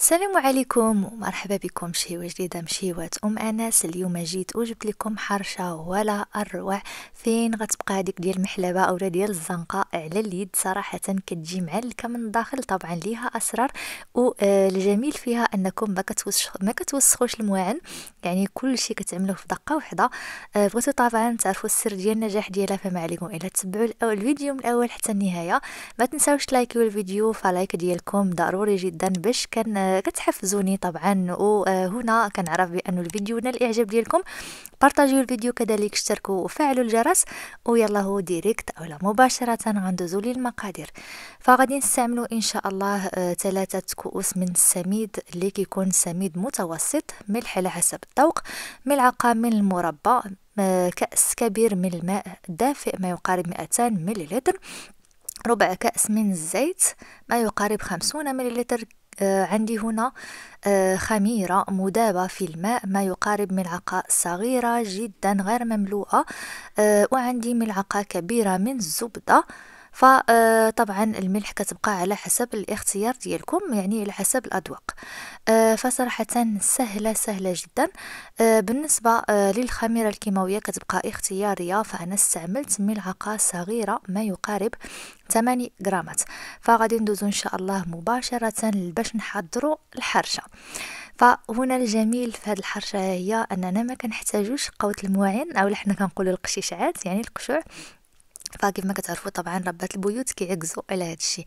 السلام عليكم ومرحبا بكم شي جديدة مشيوات أم أنس اليوم جيت وجبت لكم حرشة ولا أروع فين غتبقى هذيك ديال المحلبة أو ديال الزنقة على اليد صراحة كتجي معلكة من الداخل طبعا ليها أسرار والجميل آه، فيها أنكم ما, كتوسخوش المواعن يعني كل شيء كتعملوه في دقة واحدة آه، بغيتو طبعا تعرفوا السر ديال النجاح ديالها فما عليكم إلا تتبعوا الفيديو من الأول حتى النهاية ما تنساوش تلايكيو الفيديو فلايك ديالكم ضروري جدا باش كان كتحفزوني طبعا وهنا آه، كنعرف بأن الفيديو نال الإعجاب ديالكم بارطاجيو الفيديو كذلك اشتركوا وفعلوا الجرس ويلا هو ديريكت أو لا مباشرة غندوزو للمقادير فغادي نستعملوا إن شاء الله آه، ثلاثة كؤوس من السميد اللي كيكون سميد متوسط ملح على حسب الذوق ملعقة من المربى آه، كأس كبير من الماء دافئ ما يقارب 200 مللتر ربع كأس من الزيت ما يقارب 50 مللتر آه، عندي هنا آه، خميرة مدابة في الماء ما يقارب ملعقة صغيرة جدا غير مملوءة آه، وعندي ملعقة كبيرة من الزبدة فطبعا آه، الملح كتبقى على حسب الاختيار ديالكم يعني على حسب الاذواق آه، فصراحه سهله سهله جدا آه، بالنسبه للخميره الكيماويه كتبقى اختياريه فانا استعملت ملعقه صغيره ما يقارب 8 غرامات فغادي ندوزو ان شاء الله مباشره باش نحضروا الحرشه فهنا الجميل في هذه الحرشه هي اننا ما كنحتاجوش قوت المواعين او حنا كنقولوا القشيشعات يعني القشوع فكيف ما كتعرفوا طبعا ربات البيوت كيعكزوا على هذا الشيء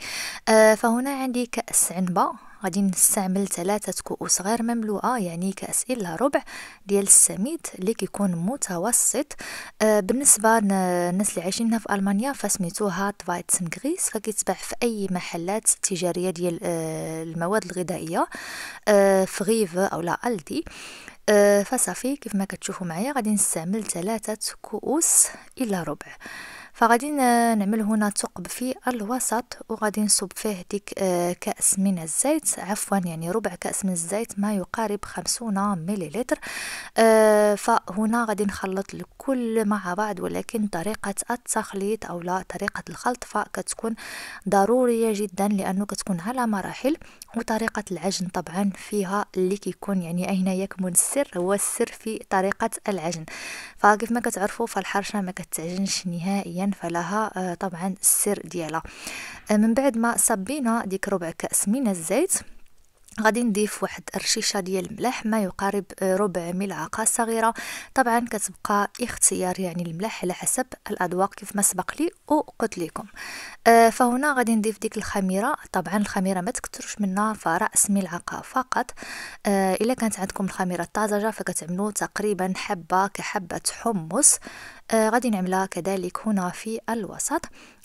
آه فهنا عندي كاس عنبه غادي نستعمل ثلاثة كؤوس غير مملوءة يعني كأس إلا ربع ديال السميد اللي كيكون متوسط آه بالنسبة للناس اللي عايشين هنا في ألمانيا فسميتو هات فايتسن غريس فكيتباع في أي محلات تجارية ديال آه المواد الغذائية آه فغيف أو لا ألدي آه فصافي كيف ما كتشوفوا معايا غادي نستعمل ثلاثة كؤوس إلا ربع فغادي نعمل هنا ثقب في الوسط وغادي نصب فيه ديك آه، كأس من الزيت عفوا يعني ربع كأس من الزيت ما يقارب 50 مليلتر آه، فهنا غادي نخلط الكل مع بعض ولكن طريقة التخليط أو لا طريقة الخلط فكتكون ضرورية جدا لأنه كتكون على مراحل وطريقة العجن طبعا فيها اللي كيكون يعني أين يكمن السر هو السر في طريقة العجن فكيف ما كتعرفوا فالحرشة ما كتعجنش نهائيا معين فلها آه، طبعا السر ديالها آه، من بعد ما صبينا ديك ربع كأس من الزيت غادي نضيف واحد الرشيشه ديال الملح ما يقارب آه، ربع ملعقه صغيره طبعا كتبقى اختيار يعني الملح على حسب الاذواق كيف ما سبق لي وقلت لكم فهنا غادي نضيف ديك الخميره طبعا الخميره ما تكثرش منها فراس ملعقه فقط الا كانت عندكم الخميره الطازجه فكتعملوا تقريبا حبه كحبه حمص آه، غادي نعملها كذلك هنا في الوسط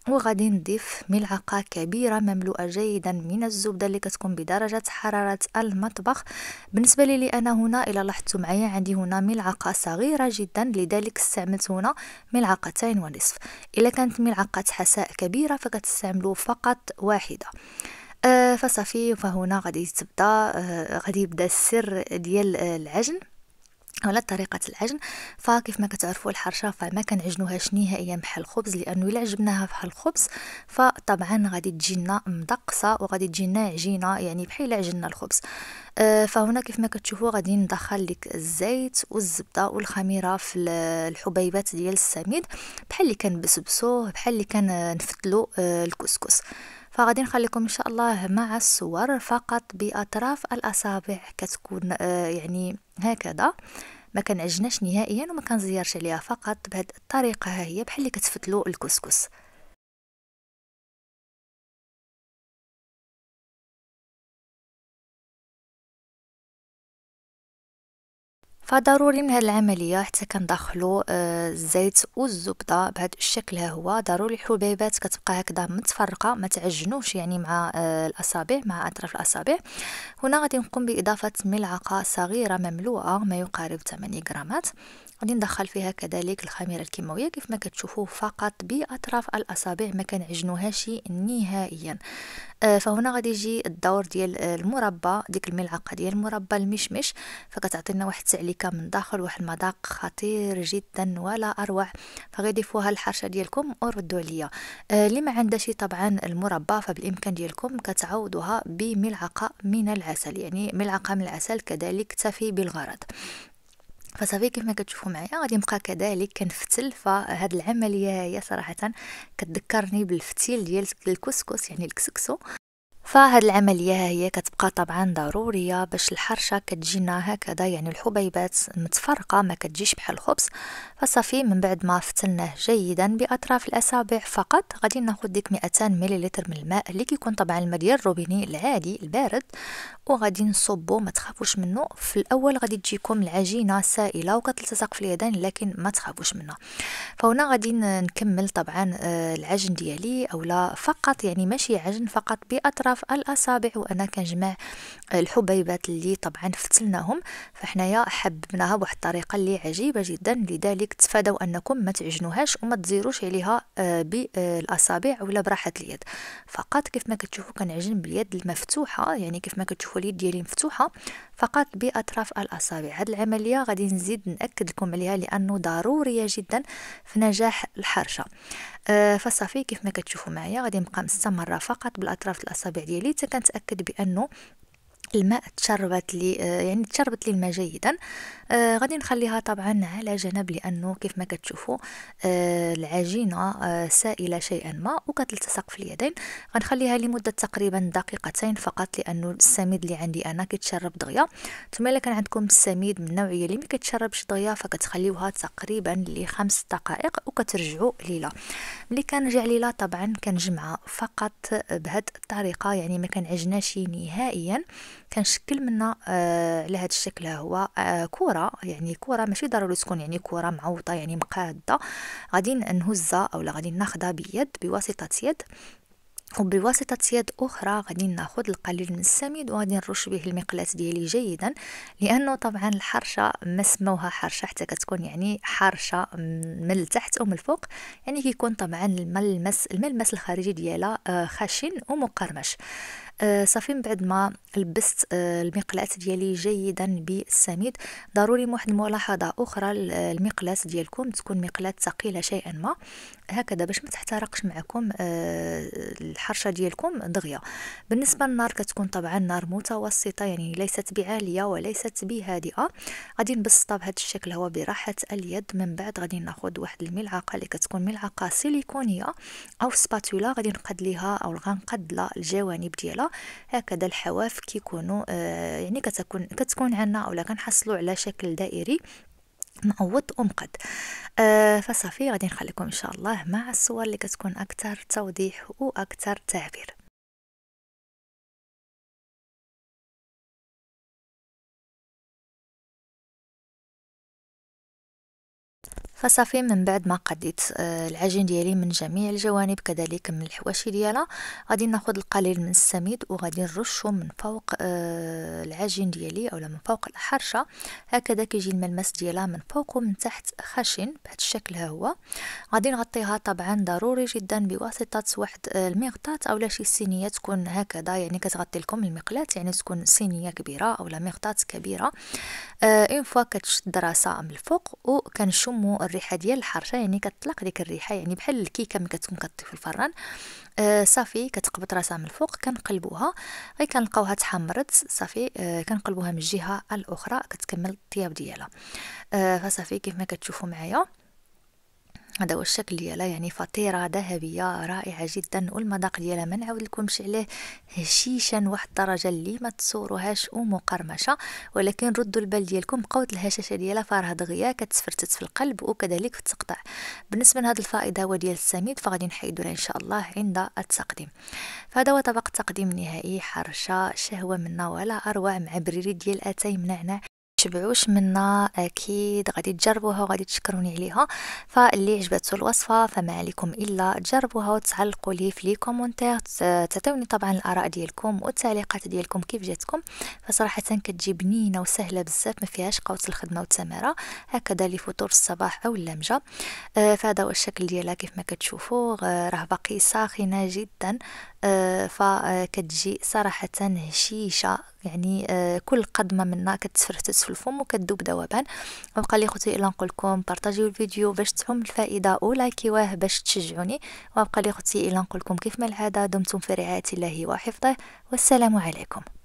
وغادي نضيف ملعقة كبيرة مملوءة جيدا من الزبدة اللي كتكون بدرجة حرارة المطبخ بالنسبة لي, لي أنا هنا إلى لاحظتوا معايا عندي هنا ملعقة صغيرة جدا لذلك استعملت هنا ملعقتين ونصف إلا كانت ملعقة حساء كبيرة فكتستعملوا فقط واحدة آه فصافي فهنا غادي تبدا آه غادي يبدا السر ديال آه العجن ولا طريقة العجن فكيف ما كتعرفوا الحرشة فما كنعجنوهاش نهائيا بحال الخبز لأنه إلا عجبناها بحال الخبز فطبعا غادي تجينا مدقسة وغادي تجينا عجينة يعني بحال عجنا الخبز آه، فهنا كيف ما كتشوفوا غادي ندخل لك الزيت والزبدة والخميرة في الحبيبات ديال السميد بحال اللي كنبسبسوه بحال اللي كنفتلو آه، الكسكس فغادي نخليكم ان شاء الله مع الصور فقط باطراف الاصابع كتكون آه، يعني هكذا ما كنعجناش نهائيا وما كنزيرش عليها فقط بهذه الطريقه ها هي بحال اللي كتفتلو الكسكس فضروري من هاد العمليه حتى كندخلو آه، الزيت والزبده بهاد الشكل ها هو ضروري الحبيبات كتبقى هكذا متفرقه ما تعجنوش يعني مع آه، الاصابع مع اطراف الاصابع هنا غادي نقوم باضافه ملعقه صغيره مملوءه ما يقارب 8 غرامات غادي ندخل فيها كذلك الخميره الكيماويه كيف ما كتشوفوا فقط باطراف الاصابع ما كنعجنوهاش نهائيا آه، فهنا غادي يجي الدور ديال المربى ديك الملعقه ديال المربى المشمش فكتعطينا واحد التعليق متسبكة من داخل واحد المذاق خطير جدا ولا أروع فغادي فوها الحرشة ديالكم وردوا ليا آه، اللي ما عندهاش طبعا المربى فبالإمكان ديالكم كتعوضوها بملعقة من العسل يعني ملعقة من العسل كذلك تفي بالغرض فصافي كيف ما كتشوفوا معايا غادي نبقى كذلك كنفتل فهاد العمليه هي صراحه كتذكرني بالفتيل ديال الكسكس يعني الكسكسو فهاد العملية هي كتبقى طبعا ضرورية باش الحرشة كتجينا هكذا يعني الحبيبات متفرقة ما كتجيش بحال الخبز فصافي من بعد ما فتلناه جيدا بأطراف الأصابع فقط غادي ناخد ديك 200 مليلتر من الماء اللي كيكون طبعا الماء الروبيني العادي البارد وغادي نصبو ما تخافوش منه في الأول غادي تجيكم العجينة سائلة وكتلتصق في اليدين لكن ما تخافوش منها فهنا غادي نكمل طبعا آه، العجن ديالي اولا فقط يعني ماشي عجن فقط بأطراف في الأصابع وأنا كنجمع الحبيبات اللي طبعا فتلناهم فحنايا حببناها بواحد الطريقة اللي عجيبة جدا لذلك تفادوا أنكم ما تعجنوهاش وما تزيروش عليها آه، بالأصابع ولا براحة اليد فقط كيف ما كتشوفوا كنعجن باليد المفتوحة يعني كيف ما كتشوفوا اليد ديالي مفتوحة فقط بأطراف الأصابع هذه العملية غادي نزيد نأكد لكم عليها لأنه ضرورية جدا في نجاح الحرشة أه فصافي كيف ما كتشوفوا معايا غادي نبقى مستمرة فقط بالأطراف الأصابع ديالي حتى كنتأكد بأنه الماء تشربت لي آه، يعني تشربت لي الماء جيدا آه غادي نخليها طبعا على جنب لانه كيف ما كتشوفوا آه العجينه آه سائله شيئا ما وكتلتصق في اليدين غنخليها لمده تقريبا دقيقتين فقط لانه السميد اللي عندي انا كيتشرب دغيا ثم الا كان عندكم السميد من النوعيه اللي ما كتشربش دغيا فكتخليوها تقريبا لخمس دقائق وكترجعوا ليلى ملي كنرجع ليلى طبعا كنجمعها فقط بهاد الطريقه يعني ما كنعجناش نهائيا كنشكل منا على آه، هذا الشكل هو آه، كره يعني كره ماشي ضروري تكون يعني كره معوطه يعني مقاده غادي نهزها اولا غادي ناخذها بيد بواسطه يد وبواسطة يد أخرى غادي ناخد القليل من السميد وغادي نرش به المقلاة ديالي جيدا لأنه طبعا الحرشة ما سموها حرشة حتى كتكون يعني حرشة من التحت أو من الفوق يعني كيكون طبعا الملمس الملمس الخارجي ديالها آه، خشن ومقرمش آه، صافي من بعد ما لبست آه، المقلاة ديالي جيدا بالسميد ضروري واحد الملاحظه اخرى المقلاة ديالكم تكون مقلاة ثقيله شيئا ما هكذا باش ما تحترقش معكم آه، الحرشه ديالكم دغيا بالنسبه للنار كتكون طبعا نار متوسطه يعني ليست بعاليه وليست بهادئه غادي نبسطها بهذا الشكل هو براحه اليد من بعد غادي ناخذ واحد الملعقه اللي كتكون ملعقه سيليكونيه او سباتولا غادي نقد ليها او غنقد لها الجوانب ديالها هكذا الحواف كيكونوا آه يعني كتكون كتكون عندنا اولا كنحصلوا على شكل دائري معوض ومقد آه فصافي غادي نخليكم ان شاء الله مع الصور اللي كتكون اكثر توضيح واكثر تعبير فصافي من بعد ما قديت آه، العجين ديالي من جميع الجوانب كذلك من الحواشي ديالها غادي ناخذ القليل من السميد وغادي نرشه من فوق آه، العجين ديالي اولا من فوق الحرشه هكذا كيجي الملمس ديالها من فوق ومن تحت خشن بهذا الشكل ها هو غادي نغطيها طبعا ضروري جدا بواسطه واحد آه، المغطات اولا شي صينيه تكون هكذا يعني كتغطي لكم المقلاة يعني تكون صينيه كبيره اولا مغطات كبيره اون فوا كتشد راسها من الفوق وكنشموا الريحه ديال الحرشه يعني كتطلق ديك الريحه يعني بحال الكيكه ملي كتكون كطي في الفران آه صافي كتقبط راسها من الفوق كنقلبوها غير كنلقاوها تحمرت صافي آه كنقلبوها من الجهه الاخرى كتكمل الطياب ديالها آه فصافي كيف ما كتشوفوا معايا هذا هو الشكل ديالها يعني فطيرة ذهبية رائعة جدا والمذاق ديالها ما لكمش عليه هشيشا واحد الدرجة اللي ما تصوروهاش ومقرمشة ولكن ردوا البال ديالكم قوة الهشاشة ديالها فارها دغيا كتسفرتت في القلب وكذلك في التقطع بالنسبة لهذا الفائدة هو ديال السميد فغادي نحيدو ان شاء الله عند التقديم فهذا هو طبق التقديم النهائي حرشة شهوة منا ولا أروع مع بريري ديال أتاي منعنع تشبعوش منها اكيد غادي تجربوها وغادي تشكروني عليها فاللي عجبتو الوصفه فما عليكم الا تجربوها وتعلقوا لي في لي كومونتير تعطيوني طبعا الاراء ديالكم والتعليقات ديالكم كيف جاتكم فصراحه كتجي بنينه وسهله بزاف ما فيهاش قوت الخدمه والتماره هكذا لفطور الصباح او اللمجه آه، فهذا هو الشكل ديالها كيف ما كتشوفوا آه، راه باقي ساخنه جدا آه، فكتجي آه، صراحة هشيشة يعني آه، كل قدمة منها كتفرتس في الفم وكتذوب ذوبان وبقى لي خوتي الا نقولكم بارطاجيو الفيديو باش تعم الفائدة ولايكيوه باش تشجعوني وبقى لي خوتي الا نقولكم كيف ما العادة دمتم في رعاية الله وحفظه والسلام عليكم